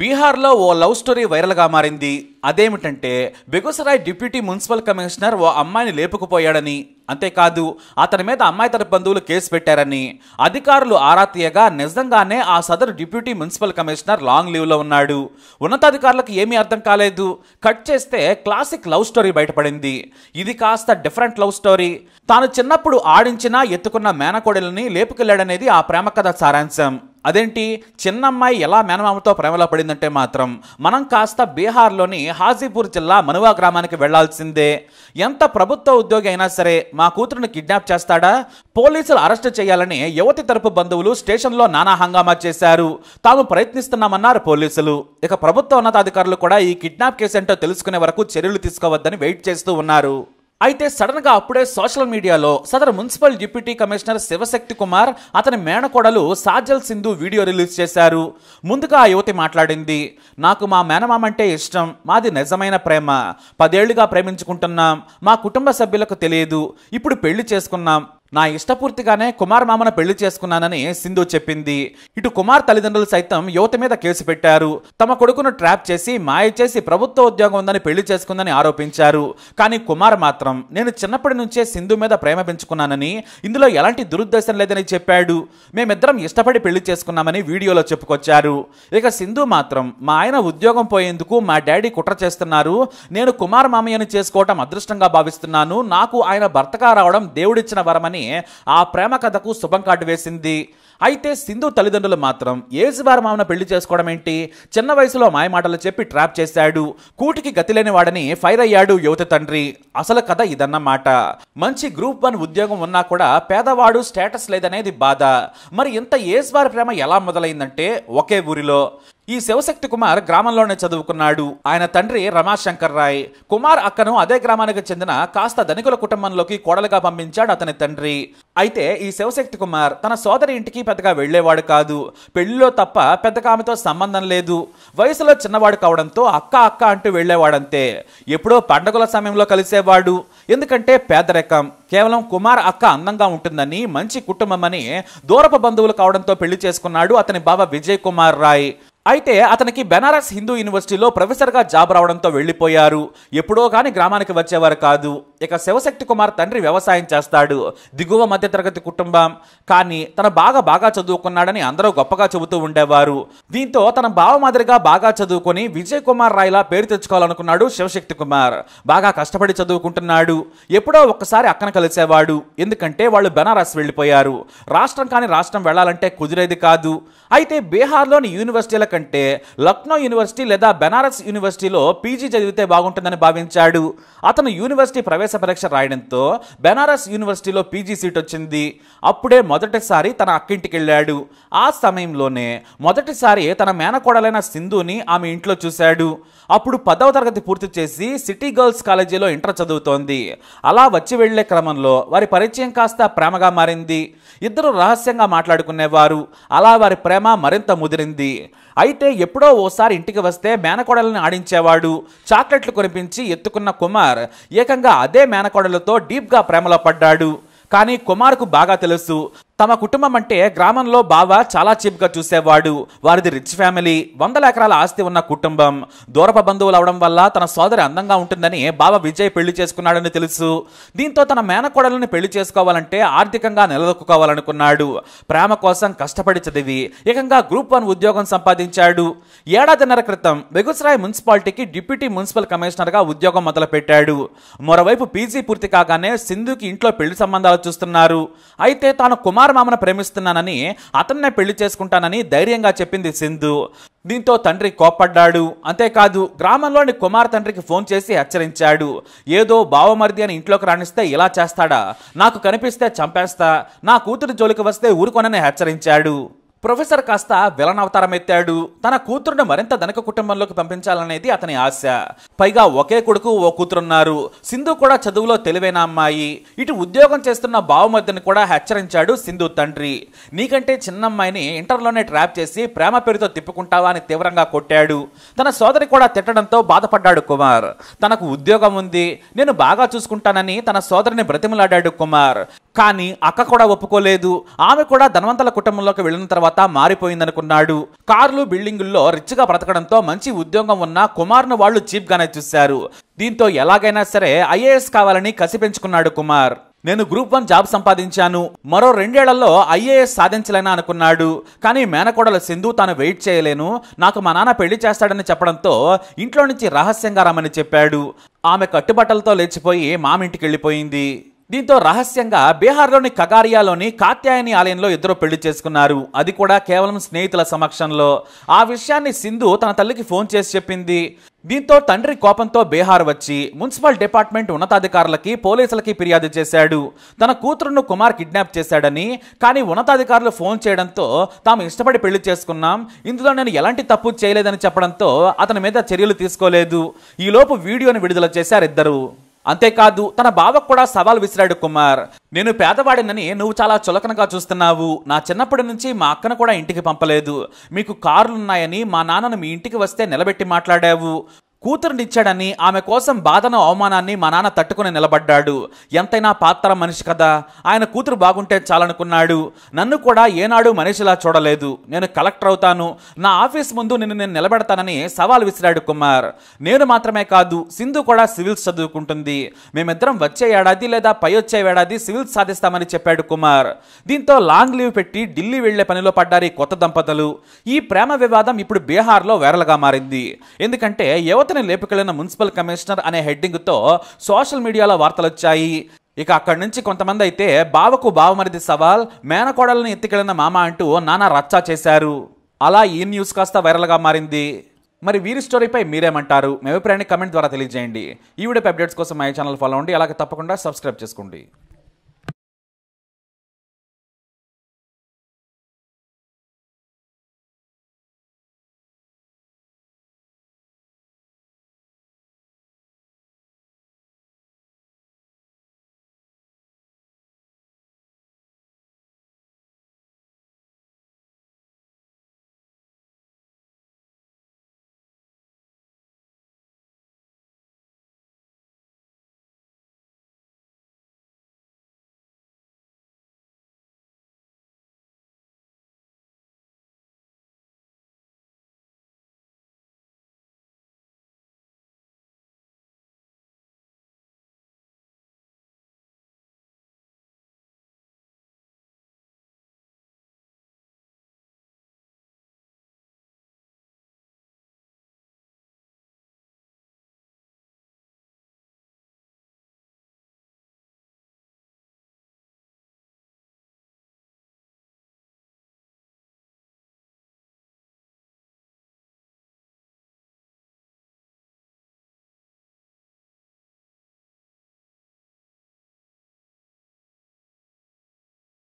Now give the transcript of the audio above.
బీహార్లో ఓ love story వైరల్గా మారింది అదేమిటంటే బెగుసరాయ్ డిప్యూటీ మున్సిపల్ కమిషనర్ ఓ అమ్మాయిని లేపుకుపోయాడని అంతేకాదు అతని మీద అమ్మాయి తరపు బంధువులు కేసు పెట్టారని అధికారులు ఆరా తీయగా నిజంగానే ఆ సదరు డిప్యూటీ మున్సిపల్ కమిషనర్ లాంగ్ లీవ్లో ఉన్నాడు ఉన్నతాధికారులకు ఏమీ అర్థం కాలేదు కట్ చేస్తే క్లాసిక్ లవ్ స్టోరీ బయటపడింది ఇది కాస్త డిఫరెంట్ లవ్ స్టోరీ తాను చిన్నప్పుడు ఆడించినా ఎత్తుకున్న మేనకోడలని లేపుకెళ్లాడనేది ఆ ప్రేమ కథ సారాంశం అదేంటి చిన్నమ్మాయి ఎలా మేనమామతో ప్రేమలో పడిందంటే మాత్రం మనం కాస్త బీహార్లోని హాజీపూర్ జిల్లా మనువా గ్రామానికి వెళ్లాల్సిందే ఎంత ప్రభుత్వ ఉద్యోగి అయినా సరే మా కూతురుని కిడ్నాప్ చేస్తాడా పోలీసులు అరెస్ట్ చేయాలని యువతి తరపు బంధువులు స్టేషన్లో నానా హంగామా చేశారు తాము ప్రయత్నిస్తున్నామన్నారు పోలీసులు ఇక ప్రభుత్వ ఉన్నతాధికారులు కూడా ఈ కిడ్నాప్ కేసు ఏంటో తెలుసుకునే వరకు చర్యలు తీసుకోవద్దని వెయిట్ చేస్తూ ఉన్నారు అయితే సడన్ గా అప్పుడే సోషల్ మీడియాలో సదర్ municipal deputy commissioner Shivshakti Kumar అతని మేనకోడలు సాజల్ సింధు వీడియో రిలీజ్ చేశారు ముందుగా ఆ యువతి మాట్లాడింది నాకు మా మేనమామంటే ఇష్టం మాది నిజమైన ప్రేమ పదేళ్లుగా ప్రేమించుకుంటున్నాం మా కుటుంబ సభ్యులకు తెలియదు ఇప్పుడు పెళ్లి చేసుకున్నాం నా ఇష్టపూర్తిగానే కుమార్ మామను పెళ్లి చేసుకున్నానని సింధు చెప్పింది ఇటు కుమార్ తల్లిదండ్రులు సైతం యువత మీద కేసు పెట్టారు తమ కొడుకును ట్రాప్ చేసి మాయ చేసి ప్రభుత్వ ఉద్యోగం ఉందని పెళ్లి చేసుకుందని ఆరోపించారు కానీ కుమార్ మాత్రం నేను చిన్నప్పటి నుంచే సింధు మీద ప్రేమ పెంచుకున్నానని ఇందులో ఎలాంటి దురుద్దేశం లేదని చెప్పాడు మేమిద్దరం ఇష్టపడి పెళ్లి చేసుకున్నామని వీడియోలో చెప్పుకొచ్చారు ఇక సింధు మాత్రం మా ఆయన ఉద్యోగం పోయేందుకు మా డాడీ కుట్ర చేస్తున్నారు నేను కుమార్ మామయ్యను చేసుకోవటం అదృష్టంగా భావిస్తున్నాను నాకు ఆయన భర్తగా రావడం దేవుడిచ్చిన వరమని అని ఆ ప్రేమ కథకు శుభం కార్డు వేసింది అయితే సింధు తల్లిదండ్రులు మాత్రం ఏసువారం ఆమెను పెళ్లి చేసుకోవడం ఏంటి చిన్న వయసులో మాయమాటలు చెప్పి ట్రాప్ చేశాడు కూటికి గతిలేని వాడని ఫైర్ అయ్యాడు యువత తండ్రి అసలు కథ ఇదన్నమాట మంచి గ్రూప్ వన్ ఉద్యోగం ఉన్నా కూడా పేదవాడు స్టేటస్ లేదనేది బాధ మరి ఇంత ఏసువారి ప్రేమ ఎలా మొదలైందంటే ఒకే ఊరిలో ఈ శివశక్తి కుమార్ గ్రామంలోనే చదువుకున్నాడు ఆయన తండ్రి రమాశంకర్ రాయ్ కుమార్ అక్కను అదే గ్రామానికి చెందిన కాస్త ధనికుల కుటుంబంలోకి కోడలుగా పంపించాడు అతని తండ్రి అయితే ఈ శివశక్తి కుమార్ తన సోదరి ఇంటికి పెద్దగా వెళ్లేవాడు కాదు పెళ్లిలో తప్ప పెద్దగా ఆమెతో సంబంధం లేదు వయసులో చిన్నవాడు కావడంతో అక్క అక్క అంటూ వెళ్లేవాడంతే ఎప్పుడో పండగల సమయంలో కలిసేవాడు ఎందుకంటే పేదరికం కేవలం కుమార్ అక్క అందంగా ఉంటుందని మంచి కుటుంబం అని దూరపు బంధువులు కావడంతో పెళ్లి చేసుకున్నాడు అతని బాబా విజయ్ కుమార్ రాయ్ అయితే అతనికి బెనారస్ హిందూ యూనివర్సిటీలో ప్రొఫెసర్గా జాబ్ రావడంతో వెళ్ళిపోయారు ఎప్పుడో కానీ గ్రామానికి వచ్చేవారు కాదు ఇక శివశక్తి కుమార్ తండ్రి వ్యవసాయం చేస్తాడు దిగువ మధ్యతరగతి కుటుంబం కానీ తన బాగా బాగా చదువుకున్నాడని అందరూ గొప్పగా చెబుతూ ఉండేవారు దీంతో తన బావ మాదిరిగా బాగా చదువుకొని విజయ్ కుమార్ రాయ్లా పేరు తెచ్చుకోవాలనుకున్నాడు శివశక్తి కుమార్ బాగా కష్టపడి చదువుకుంటున్నాడు ఎప్పుడో ఒక్కసారి అక్కన కలిసేవాడు ఎందుకంటే వాళ్ళు బెనారస్ వెళ్ళిపోయారు రాష్ట్రం కానీ రాష్ట్రం వెళ్ళాలంటే కుదిరేది కాదు అయితే బీహార్లోని యూనివర్సిటీల కంటే లక్నో యూనివర్సిటీ లేదా బెనారస్ యూనివర్సిటీలో పీజీ చదివితే బాగుంటుందని భావించాడు అతను యూనివర్సిటీ ప్రవేశ ప్రవేశ పరీక్ష రాయడంతో బెనారస్ యూనివర్సిటీలో పీజీ సీట్ వచ్చింది అప్పుడే మొదటిసారి తన అక్కింటికి వెళ్ళాడు ఆ సమయంలోనే మొదటిసారి తన మేనకోడలైన సింధుని ఆమె ఇంట్లో చూశాడు అప్పుడు పదవ తరగతి పూర్తి చేసి సిటీ గర్ల్స్ కాలేజీలో ఇంటర్ చదువుతోంది అలా వచ్చి వెళ్లే క్రమంలో వారి పరిచయం కాస్త ప్రేమగా మారింది ఇద్దరు రహస్యంగా మాట్లాడుకునేవారు అలా వారి ప్రేమ మరింత ముదిరింది అయితే ఎప్పుడో ఓసారి ఇంటికి వస్తే మేనకోడలను ఆడించేవాడు చాక్లెట్లు కొనిపించి ఎత్తుకున్న కుమార్ ఏకంగా అదే మేనకోడలతో డీప్గా ప్రేమలో పడ్డాడు కానీ కుమార్కు బాగా తెలుసు తమ కుటుంబం అంటే గ్రామంలో బావ చాలా చీప్గా చూసేవాడు వారిది రిచ్ ఫ్యామిలీ వందల ఎకరాల ఆస్తి ఉన్న కుటుంబం దూరప బంధువులు అవడం వల్ల తన సోదరి అందంగా ఉంటుందని బావ విజయ్ పెళ్లి చేసుకున్నాడని తెలుసు దీంతో తన మేనకోడలను పెళ్లి చేసుకోవాలంటే ఆర్థికంగా నిలదొక్కుకోవాలనుకున్నాడు ప్రేమ కోసం కష్టపడి చదివి ఏకంగా గ్రూప్ వన్ ఉద్యోగం సంపాదించాడు ఏడాదిన్నర క్రితం బెగుసరాయ్ మున్సిపాలిటీకి డిప్యూటీ మున్సిపల్ కమిషనర్గా ఉద్యోగం మొదలుపెట్టాడు మరోవైపు పీజీ పూర్తి కాగానే సింధుకి ఇంట్లో పెళ్లి సంబంధాలు చూస్తున్నారు అయితే తాను కుమార్ మామను ప్రేమిస్తున్నానని అతన్నే పెళ్లి చేసుకుంటానని ధైర్యంగా చెప్పింది సింధు దీంతో తండ్రి కోప్పడ్డాడు అంతేకాదు గ్రామంలోని కుమార్ తండ్రికి ఫోన్ చేసి హెచ్చరించాడు ఏదో బావమరిది అని ఇంట్లోకి రాణిస్తే ఇలా చేస్తాడా నాకు కనిపిస్తే చంపేస్తా నా కూతురు జోలికి వస్తే ఊరుకొనని హెచ్చరించాడు ప్రొఫెసర్ కాస్త విలన్ ఎత్తాడు తన కూతురును మరింత ధనక కుటుంబంలోకి పంపించాలనేది అతని ఆశ పైగా ఒకే కొడుకు ఓ కూతురున్నారు సింధు కూడా చదువులో తెలివైన అమ్మాయి ఇటు ఉద్యోగం చేస్తున్న బావమద్దని కూడా హెచ్చరించాడు సింధు తండ్రి నీకంటే చిన్న అమ్మాయిని ఇంటర్లోనే ట్రాప్ చేసి ప్రేమ పేరుతో తిప్పుకుంటావా అని తీవ్రంగా కొట్టాడు తన సోదరి కూడా తిట్టడంతో బాధపడ్డాడు కుమార్ తనకు ఉద్యోగం ఉంది నేను బాగా చూసుకుంటానని తన సోదరిని బ్రతిమలాడాడు కుమార్ కానీ అక్క కూడా ఒప్పుకోలేదు ఆమె కూడా ధనవంతుల కుటుంబంలోకి వెళ్ళిన తర్వాత మారిపోయిందనుకున్నాడు కార్లు బిల్డింగుల్లో రిచ్గా బ్రతకడంతో మంచి ఉద్యోగం ఉన్న కుమార్ను వాళ్ళు చీప్గానే చూశారు దీంతో ఎలాగైనా సరే ఐఏఎస్ కావాలని కసి పెంచుకున్నాడు కుమార్ నేను గ్రూప్ వన్ జాబ్ సంపాదించాను మరో రెండేళ్లలో ఐఏఎస్ సాధించలేనా అనుకున్నాడు కానీ మేనకోడల సింధు తాను వెయిట్ చేయలేను నాకు మా నాన్న పెళ్లి చేస్తాడని చెప్పడంతో ఇంట్లో నుంచి రహస్యంగా రమ్మని చెప్పాడు ఆమె కట్టుబట్టలతో లేచిపోయి మామింటికి వెళ్ళిపోయింది దీంతో రహస్యంగా బీహార్లోని కగారియాలోని కాత్యాయని ఆలయంలో ఇద్దరు పెళ్లి చేసుకున్నారు అది కూడా కేవలం స్నేహితుల సమక్షంలో ఆ విషయాన్ని సింధు తన తల్లికి ఫోన్ చేసి చెప్పింది దీంతో తండ్రి కోపంతో బీహార్ వచ్చి మున్సిపల్ డిపార్ట్మెంట్ ఉన్నతాధికారులకి పోలీసులకి ఫిర్యాదు చేశాడు తన కూతురును కుమార్ కిడ్నాప్ చేశాడని కానీ ఉన్నతాధికారులు ఫోన్ చేయడంతో తాము ఇష్టపడి పెళ్లి చేసుకున్నాం ఇందులో నేను ఎలాంటి తప్పు చేయలేదని చెప్పడంతో అతని మీద చర్యలు తీసుకోలేదు ఈలోపు వీడియోను విడుదల చేశారు ఇద్దరు అంతేకాదు తన బావకు కూడా సవాల్ విసిరాడు కుమార్ నేను పేదవాడినని నువ్వు చాలా చులకనగా చూస్తున్నావు నా చిన్నప్పటి నుంచి మా అక్కను కూడా ఇంటికి పంపలేదు మీకు కార్లున్నాయని మా నాన్నను మీ ఇంటికి వస్తే నిలబెట్టి మాట్లాడావు కూతురునిచ్చాడని ఆమె కోసం బాధను అవమానాన్ని మా నాన్న తట్టుకుని నిలబడ్డాడు ఎంతైనా పాత్ర మనిషి కదా ఆయన కూతురు బాగుంటే చాలనుకున్నాడు నన్ను కూడా ఏనాడు మనిషిలా చూడలేదు నేను కలెక్టర్ అవుతాను నా ఆఫీస్ ముందు నిన్ను నేను నిలబెడతానని సవాల్ విసిరాడు కుమార్ నేను మాత్రమే కాదు సింధు కూడా సివిల్స్ చదువుకుంటుంది మేమిద్దరం వచ్చే ఏడాది లేదా పై వచ్చే ఏడాది సివిల్స్ సాధిస్తామని చెప్పాడు కుమార్ దీంతో లాంగ్ లీవ్ పెట్టి ఢిల్లీ వెళ్లే పనిలో పడ్డారు ఈ కొత్త దంపతులు ఈ ప్రేమ వివాదం ఇప్పుడు బీహార్లో వేరలుగా మారింది ఎందుకంటే యువత యువతని లేపుకెళ్లిన మున్సిపల్ కమిషనర్ అనే హెడ్డింగ్తో సోషల్ మీడియాలో వార్తలు వచ్చాయి ఇక అక్కడి నుంచి కొంతమంది అయితే బావకు బావమరిది సవాల్ మేనకోడలను ఎత్తికెళ్లిన మామ అంటూ నానా రచ్చా చేశారు అలా ఈ న్యూస్ కాస్త వైరల్గా మారింది మరి వీరి స్టోరీపై మీరేమంటారు మీ అభిప్రాయాన్ని కమెంట్ ద్వారా తెలియజేయండి ఈ వీడియో అప్డేట్స్ కోసం మా ఛానల్ ఫాలో అవ్వండి అలాగే తప్పకుండా సబ్స్క్రైబ్ చేసుకోండి